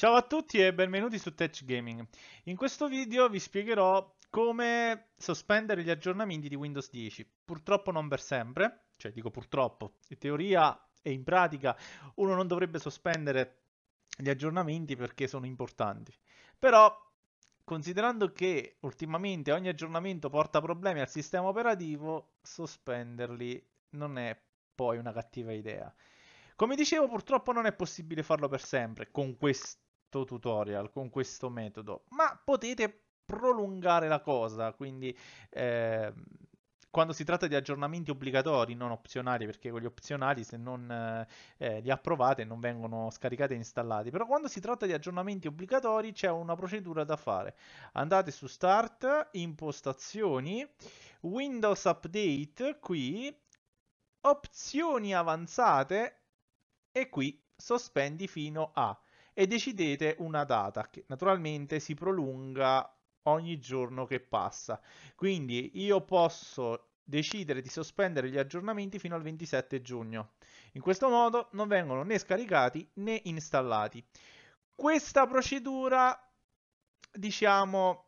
Ciao a tutti e benvenuti su Touch Gaming. In questo video vi spiegherò come sospendere gli aggiornamenti di Windows 10. Purtroppo non per sempre, cioè dico purtroppo, in teoria e in pratica uno non dovrebbe sospendere gli aggiornamenti perché sono importanti. Però considerando che ultimamente ogni aggiornamento porta problemi al sistema operativo, sospenderli non è poi una cattiva idea. Come dicevo, purtroppo non è possibile farlo per sempre con questo questo tutorial, con questo metodo, ma potete prolungare la cosa, quindi eh, quando si tratta di aggiornamenti obbligatori, non opzionali, perché con gli opzionali se non eh, li approvate non vengono scaricati e installati, però quando si tratta di aggiornamenti obbligatori c'è una procedura da fare. Andate su Start, Impostazioni, Windows Update qui, Opzioni avanzate e qui sospendi fino a e decidete una data che naturalmente si prolunga ogni giorno che passa. Quindi io posso decidere di sospendere gli aggiornamenti fino al 27 giugno. In questo modo non vengono né scaricati né installati. Questa procedura, diciamo,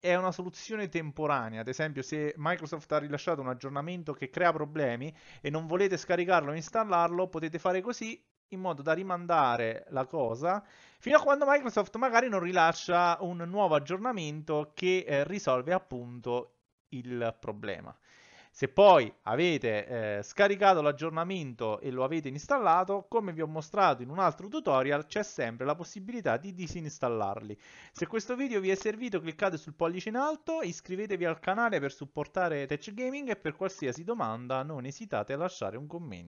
è una soluzione temporanea. Ad esempio, se Microsoft ha rilasciato un aggiornamento che crea problemi e non volete scaricarlo o installarlo, potete fare così in modo da rimandare la cosa fino a quando Microsoft magari non rilascia un nuovo aggiornamento che eh, risolve appunto il problema. Se poi avete eh, scaricato l'aggiornamento e lo avete installato, come vi ho mostrato in un altro tutorial, c'è sempre la possibilità di disinstallarli. Se questo video vi è servito cliccate sul pollice in alto, iscrivetevi al canale per supportare Tech Gaming e per qualsiasi domanda non esitate a lasciare un commento.